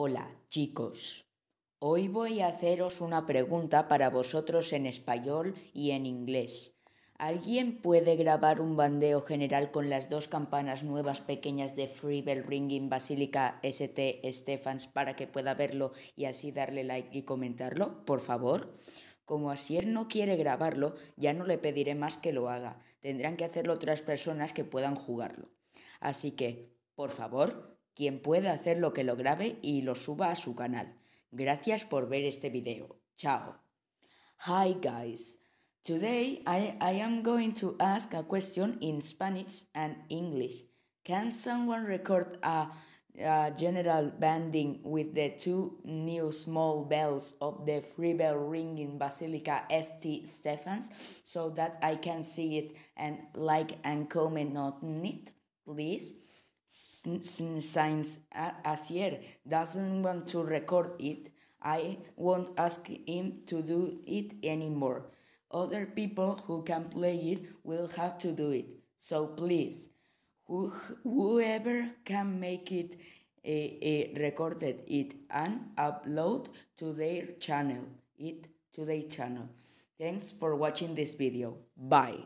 Hola, chicos. Hoy voy a haceros una pregunta para vosotros en español y en inglés. ¿Alguien puede grabar un bandeo general con las dos campanas nuevas pequeñas de Free Bell Ringing Basílica St. Stephans para que pueda verlo y así darle like y comentarlo, por favor? Como Asier no quiere grabarlo, ya no le pediré más que lo haga. Tendrán que hacerlo otras personas que puedan jugarlo. Así que, por favor, quien pueda hacer lo que lo grabe y lo suba a su canal. Gracias por ver este video. Chao. Hi guys. Today I, I am going to ask a question in Spanish and English. Can someone record a, general banding with the two new small bells of the free bell ring in Basilica St. Stephens so that I can see it and like and comment on it, please? since Asier doesn't want to record it, I won't ask him to do it anymore. Other people who can play it will have to do it. So please, who, whoever can make it uh, uh, recorded it and upload to their channel it to their channel. Thanks for watching this video. Bye.